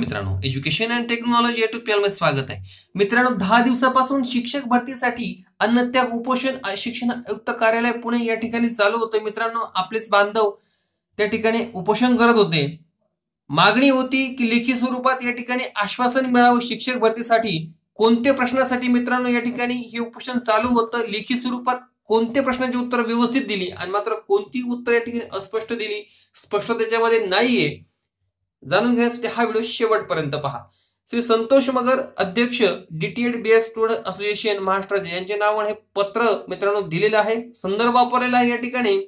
मित्रांनो education and technology या ट्युटोरियलमध्ये स्वागत आहे मित्रांनो दहा दिवसापासून शिक्षक भरतीसाठी अन्नत्याग उपोषण शिक्षण आयुक्त कार्यालय पुणे या ठिकाणी चालू होतं मित्रांनो आपलेच बांधव त्या ठिकाणी उपोषण करत होते मागणी होती की लेखी स्वरूपात या ठिकाणी आश्वासन मिळावं शिक्षक भरतीसाठी कोणत्या प्रश्नासाठी मित्रांनो या ठिकाणी हे उपोषण चालू होतं लेखी स्वरूपात कोणत्या प्रश्नाची उत्तर व्यवस्थित दिली आणि मात्र कोणती उत्तर या ठिकाणी अस्पष्ट दिली स्पष्ट त्याच्यामध्ये नाहीये जाणून घेण्यासाठी हा व्हिडिओ शेवटपर्यंत पहा श्री संतोष मगर अध्यक्ष DTEd B student association Maharashtra यांचे नाव हे पत्र मित्रांनो दिलेलं आहे संदर्भ वापरलेला आहे या ठिकाणी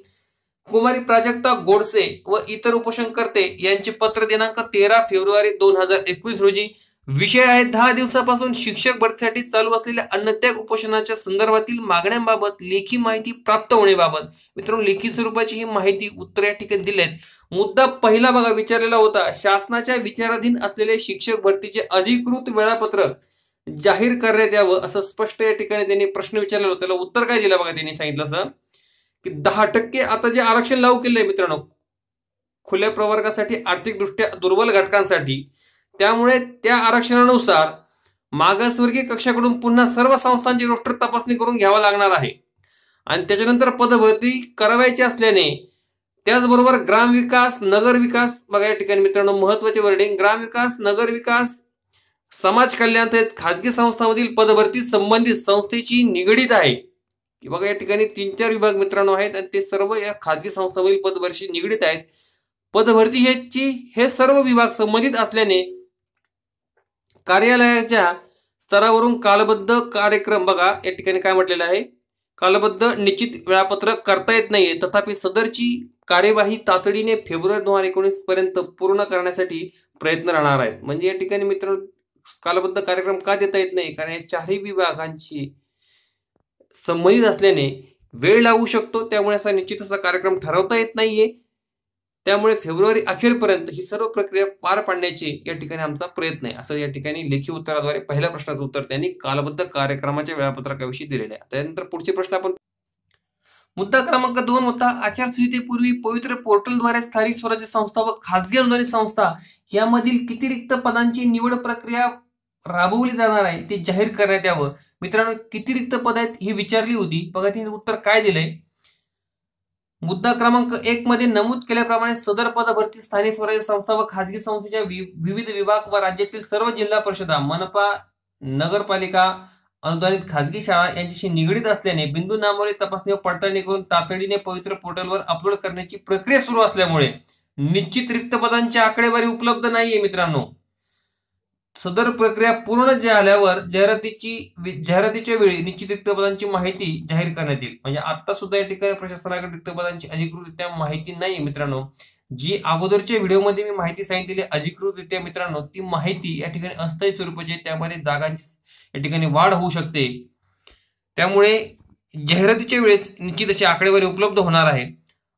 कुमारी प्राजक्ता गोडसे व इतर उपोषणकर्ते यांचे पत्र दिनांक तेरा फेब्रुवारी दोन हजार एकवीस रोजी विषय आहे दहा दिवसापासून शिक्षक भरतीसाठी चालू असलेल्या अन्नत्याग उपोषणाच्या संदर्भातील मागण्यांबाबत लेखी माहिती प्राप्त होण्याबाबत मित्रांनो लेखी स्वरूपाची ही माहिती उत्तर या ठिकाणी दिली मुद्दा पहिला बघा विचारलेला होता शासनाच्या विचाराधीन असलेले शिक्षक भरतीचे अधिकृत वेळापत्रक जाहीर करण्यात यावं असं स्पष्ट या ठिकाणी त्यांनी प्रश्न विचारलेला होता त्याला उत्तर काय दिलं बघा त्यांनी सांगितलं असं की दहा टक्के आता जे आरक्षण लागू केले मित्रांनो खुल्या प्रवर्गासाठी आर्थिकदृष्ट्या दुर्बल घटकांसाठी त्यामुळे त्या आरक्षणानुसार मागासवर्गीय कक्षाकडून पुन्हा सर्व संस्थांची रोस्टर तपासणी करून घ्यावा लागणार आहे आणि त्याच्यानंतर पदभरती करावायची असल्याने त्याचबरोबर ग्रामविकास नगरविकास बघा या ठिकाणी मित्रांनो महत्वाचे वर्डिंग ग्रामविकास नगरविकास समाज कल्याण तसेच खाजगी संस्थांमधील पदभरती संबंधित संस्थेची निगडीत आहे बघा या ठिकाणी तीन चार विभाग मित्रांनो आहेत आणि ते सर्व या खाजगी संस्थांमधील पदभरशी निगडीत आहेत पदभरती ह्याची हे सर्व विभाग संबंधित असल्याने कार्यालयाच्या स्तरावरून कालबद्ध कार्यक्रम बघा या ठिकाणी काय म्हटलेलं आहे कालबद्ध निश्चित वेळापत्रक करता येत नाहीये तथापि सदरची कार्यवाही तातडीने फेब्रुवारी दोन हजार एकोणीस पर्यंत पूर्ण करण्यासाठी प्रयत्न राहणार आहेत म्हणजे या ठिकाणी मित्रांनो कालबद्ध कार्यक्रम का देता येत नाही कारण या चारही विभागांची संबंधित असल्याने वेळ लागू शकतो त्यामुळे असा निश्चित असा कार्यक्रम ठरवता येत नाहीये त्यामुळे फेब्रुवारी अखेरपर्यंत ही सर्व प्रक्रिया पार पाडण्याचे या ठिकाणी आमचा प्रयत्न आहे असं या ठिकाणी लेखी उत्तराद्वारे पहिल्या प्रश्नाचं उत्तर त्यांनी कालबद्ध कार्यक्रमाच्या वेळापत्रकाविषयी दिलेले आहे त्यानंतर पुढचे प्रश्न आपण मुद्दा क्रमांक दोन होता आचारसंहितेपूर्वी पवित्र पोर्टलद्वारे स्थानिक स्वराज्य संस्था व खासगी अनुदानित संस्था यामधील किती रिक्त पदांची निवड प्रक्रिया राबवली जाणार आहे ते जाहीर करण्यात यावं मित्रांनो किती रिक्त पद आहेत ही विचारली होती बघा तिने उत्तर काय दिलंय मुद्दा क्रमांक एक मध्ये नमूद केल्याप्रमाणे सदर भरती स्थानिक स्वराज्य संस्था व खासगी संस्थेच्या विविध विभाग व राज्यातील सर्व जिल्हा परिषदा मनपा नगरपालिका अनुदानित खासगी शाळा यांच्याशी निगडीत असल्याने बिंदू नामावली तपासणी व पडताळणी करून तातडीने पवित्र पोर्टलवर अपलोड करण्याची प्रक्रिया सुरू असल्यामुळे निश्चित रिक्त पदांची आकडेवारी उपलब्ध नाहीये मित्रांनो सदर प्रक्रिया पूर्ण झाल्यावर जाहिरातीची जाहिरातीच्या वेळी निश्चित रिक्तपदांची माहिती जाहीर करण्यात येईल म्हणजे आता सुद्धा या ठिकाणी प्रशासनाकडे रिक्त अधिकृतरित्या माहिती नाही मित्रांनो जी अगोदरच्या व्हिडिओमध्ये मी माहिती सांगितलेली अधिकृतरित्या मित्रांनो ती माहिती या ठिकाणी अस्थायी स्वरूपाची त्यामध्ये जागांची या ठिकाणी वाढ होऊ शकते त्यामुळे जाहिरातीच्या वेळेस निश्चित अशी आकडेवारी उपलब्ध होणार आहे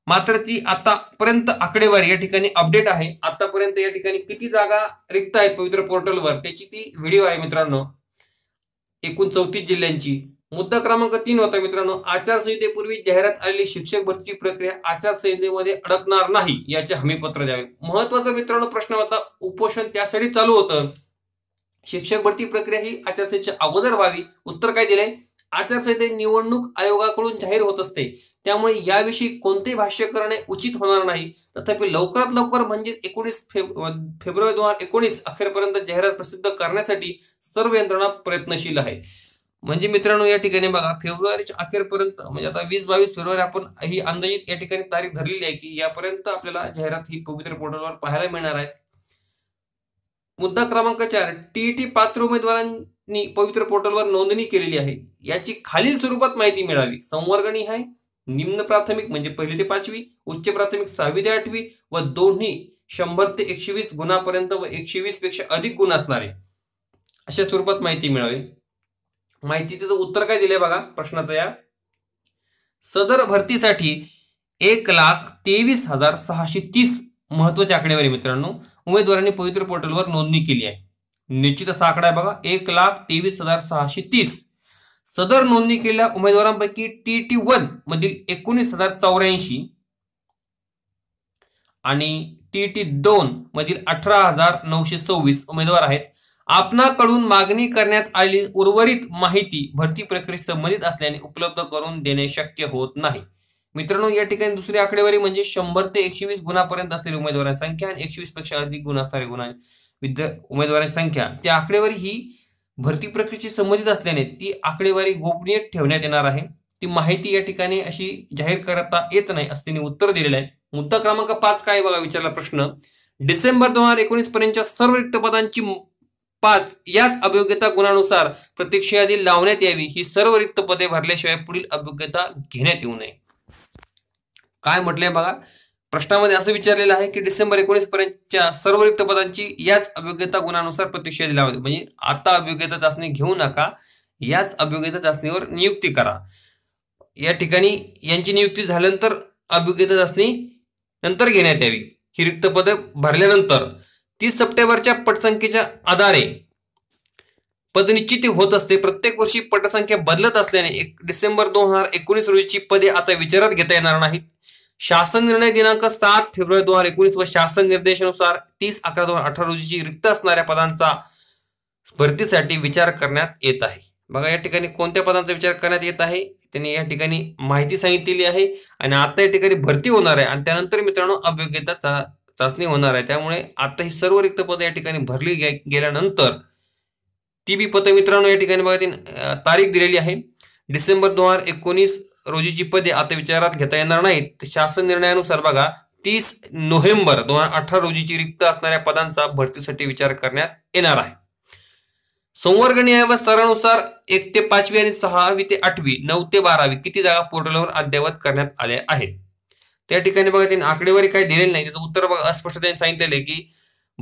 मात्र ती आतापर्यंत आकडेवारी या ठिकाणी अपडेट आहे आतापर्यंत या ठिकाणी किती जागा रिक्त आहेत पवित्र पोर्टलवर त्याची ती व्हिडिओ आहे मित्रांनो एकूण चौतीस जिल्ह्यांची मुद्दा क्रमांक तीन होता मित्रांनो आचारसंहितेपूर्वी जाहिरात आलेली शिक्षक भरतीची प्रक्रिया आचारसंहितेमध्ये अडकणार नाही याचे हमीपत्र द्यावे महत्वाचा मित्रांनो प्रश्न होता उपोषण त्यासाठी चालू होतं शिक्षक भरती प्रक्रिया ही आचारसंहितेच्या अगोदर व्हावी उत्तर काय दिले आचारसंहिते निवडणूक आयोगाकडून जाहीर होत असते त्यामुळे याविषयी कोणते भाष्य करणे उचित होणार नाही तथापि लवकरात लवकर म्हणजे एकोणीस फेब्रुवारी दोन हजार एकोणीस अखेरपर्यंत जाहिरात प्रसिद्ध करण्यासाठी सर्व यंत्रणा प्रयत्नशील आहे म्हणजे मित्रांनो या ठिकाणी बघा फेब्रुवारीच्या अखेरपर्यंत म्हणजे आता वीस बावीस फेब्रुवारी आपण ही अंदाजित या ठिकाणी तारीख धरलेली आहे की यापर्यंत आपल्याला जाहिरात ही पवित्र पोर्टलवर पाहायला मिळणार आहे मुद्दा क्रमांक चार टीईटी पात्र उमेदवारां पवित्र पोर्टलवर नोंदणी केलेली आहे याची खालील स्वरूपात माहिती मिळावी संवर्गणी आहे निम्न प्राथमिक म्हणजे पहिली ते पाचवी उच्च प्राथमिक सहावी ते आठवी व दोन्ही शंभर ते एकशे वीस गुणापर्यंत व एकशे वीस पेक्षा अधिक गुण असणारे अशा स्वरूपात माहिती मिळावी माहितीचं उत्तर काय दिलंय बघा प्रश्नाचं या सदर भरतीसाठी एक लाख तेवीस हजार सहाशे तीस महत्वाच्या आकडेवारी मित्रांनो उमेदवारांनी पवित्र पोर्टलवर नोंदणी केली आहे निश्चित असा आकडा आहे बघा एक लाख तेवीस हजार सहाशे तीस सदर नोंदणी केलेल्या उमेदवारांपैकी टी टी वन मधील एकोणीस हजार चौऱ्याऐंशी आणि टी टी दोन मधील अठरा हजार नऊशे सव्वीस उमेदवार आहेत आपणाकडून मागणी करण्यात आलेली उर्वरित माहिती भरती प्रक्रियेत संबंधित असल्याने उपलब्ध करून देणे शक्य होत नाही मित्रांनो या ठिकाणी दुसरी आकडेवारी म्हणजे शंभर ते एकशे वीस गुणापर्यंत असलेले उमेदवारांची संख्या आणि एकशे वीस पेक्षा अधिक गुण असणारे गुन्हा विद्या उमेदवारांची संख्या ती आकडेवारी ही भरती प्रक्रियेशी संबंधित असल्याने ती आकडेवारी गोपनीय ठेवण्यात येणार आहे ती माहिती या ठिकाणी अशी जाहीर करता येत नाही असं त्यांनी उत्तर दिलेलं आहे मुद्दा क्रमांक पाच काय बघा विचारला प्रश्न डिसेंबर दोन हजार एकोणीस पर्यंतच्या सर्व रिक्त पदांची पाच याच अभियोग्यता गुणानुसार प्रतीक्षा यादी लावण्यात यावी ही सर्व रिक्त पदे भरल्याशिवाय पुढील अभियोग्यता घेण्यात येऊ नये काय म्हटलंय बघा प्रश्नामध्ये असं विचारलेलं आहे की डिसेंबर एकोणीस पर्यंतच्या सर्व रिक्त पदांची याच अभियोग्यता गुणानुसार प्रतीक्षा दिला होती म्हणजे आता अभियोग्यता चाचणी घेऊ नका याच अभियोग्यता चाचणीवर नियुक्ती करा या ठिकाणी यांची नियुक्ती झाल्यानंतर अभियोग्यता चाचणी नंतर घेण्यात यावी ही रिक्त पदं भरल्यानंतर तीस सप्टेंबरच्या पटसंख्येच्या आधारे पद निश्चिती होत असते प्रत्येक वर्षी पटसंख्या बदलत असल्याने एक डिसेंबर दोन हजार एकोणीस रोजीची पदे आता विचारात घेता येणार नाहीत शासन निर्णय दिनांक सात फेब्रुवारी दोन हजार एकोणीस व शासन निर्देशानुसार तीस अकरा दोन हजार अठरा रोजीची रिक्त असणाऱ्या पदांचा भरतीसाठी विचार करण्यात येत आहे बघा या ठिकाणी कोणत्या पदांचा विचार करण्यात येत आहे त्यांनी या ठिकाणी माहिती सांगितलेली आहे आणि आता या ठिकाणी भरती होणार आहे आणि त्यानंतर मित्रांनो अभियोग्यता चाचणी होणार आहे त्यामुळे आता ही सर्व रिक्त पदं या ठिकाणी भरली गे गेल्यानंतर ती बी पदं मित्रांनो या ठिकाणी बघा तारीख दिलेली आहे डिसेंबर दोन हजार एकोणीस रोजीची पदे आता विचारात घेता येणार नाहीत शासन निर्णयानुसार बघा तीस नोव्हेंबर दोन हजार अठरा रोजीची रिक्त असणाऱ्या पदांचा भरतीसाठी विचार करण्यात येणार आहे संवर्ग व स्तरानुसार एक ते पाचवी आणि सहावी ते आठवी नऊ ते बारावी किती जागा पोर्टलवर अद्ययावत करण्यात आल्या आहेत त्या ठिकाणी बघा त्यांनी आकडेवारी काही दिलेली नाही त्याचं उत्तर बघा अस्पष्ट त्यांनी सांगितलेलं आहे की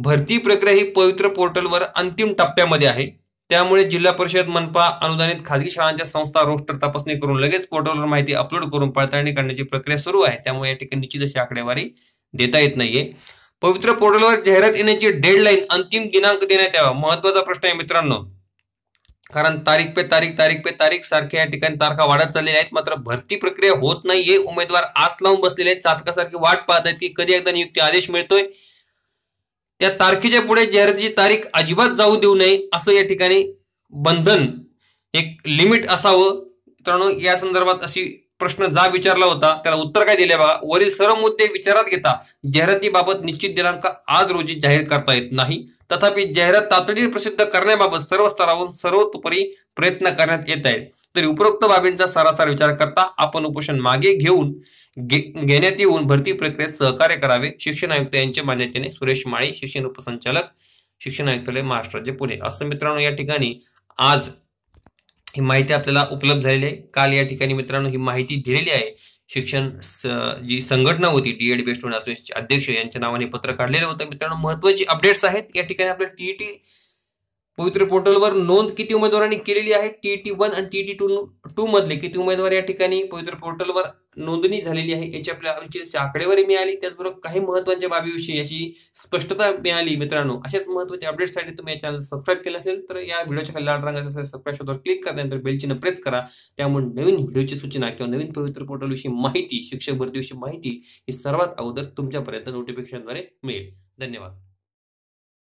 भरती प्रक्रिया ही पवित्र पोर्टलवर अंतिम टप्प्यामध्ये आहे त्यामुळे जिल्हा परिषद मनपा अनुदानित खासगी शाळांच्या संस्था रोस्टर तपासणी करून लगेच पोर्टलवर माहिती अपलोड करून पडताळणी करण्याची प्रक्रिया सुरू आहे त्यामुळे या ठिकाणी निश्चित अशी आकडेवारी देता येत नाहीये पवित्र पोर्टलवर जाहिरात येण्याची डेडलाईन अंतिम दिनांक देण्यात यावा महत्वाचा प्रश्न आहे मित्रांनो कारण तारीख पे तारीख तारीख पे तारीख सारख्या या ठिकाणी तारखा वाढत चाललेल्या आहेत मात्र भरती प्रक्रिया होत नाहीये उमेदवार आस लावून बसलेले आहेत चातकासारखी वाट पाहत आहेत की कधी एकदा नियुक्ती आदेश मिळतोय या तारखेच्या पुढे जाहिरातीची तारीख अजिबात जाऊ देऊ नये असं या ठिकाणी बंधन एक लिमिट असावं मित्रांनो या संदर्भात अशी प्रश्न जा विचारला होता त्याला उत्तर काय दिले बघा वरील सर्व मुद्दे विचारात घेता जाहिरातीबाबत निश्चित दिनांक आज रोजी जाहीर करता येत नाही तथापि जाहिरात तातडीने प्रसिद्ध करण्याबाबत सर्व स्तरावरून सर्वतोपरी प्रयत्न करण्यात येत आहेत तरी उपरोक्त बाबींचा सरासर विचार करता आपण उपोषण मागे घेऊन घेण्यात येऊन भरती प्रक्रियेत सहकार्य करावे शिक्षण आयुक्त यांच्या मान्यतेने सुरेश माळी शिक्षण उपसंचालक शिक्षण आयुक्तालय महाराष्ट्र राज्य पुणे असं मित्रांनो या ठिकाणी आज ही माहिती आपल्याला उपलब्ध झालेली आहे काल या ठिकाणी मित्रांनो ही माहिती दिलेली आहे शिक्षण जी संघटना होती डीएड बेस्ट असोसिएशनचे अध्यक्ष यांच्या नावाने पत्र काढलेलं होतं मित्रांनो महत्वाची अपडेट्स आहेत या ठिकाणी आपल्या टीईटी पवित्र पोर्टलवर नोंद किती उमेदवारांनी केलेली आहे टी टी वन आणि टी टी टू टू मधले किती उमेदवार या ठिकाणी पवित्र पोर्टलवर नोंदणी झालेली आहे याची आपल्या आकडेवारी मिळाली त्याचबरोबर काही महत्वाच्या बाबीविषयी याची स्पष्टता मिळाली मित्रांनो अशाच महत्वाच्या अपडेटसाठी तुम्ही या चॅनल सबस्क्राईब केलं असेल तर या व्हिडिओच्या खाली लाल रंगाच्या सबस्क्राईब शोधावर क्लिक करण्यानंतर बेलचीनं प्रेस करा त्यामुळे नवीन व्हिडिओची सूचना किंवा नवीन पवित्र पोर्टलविषयी माहिती शिक्षक भरतीविषयी माहिती ही सर्वात अगोदर तुमच्यापर्यंत नोटिफिकेशनद्वारे मिळेल धन्यवाद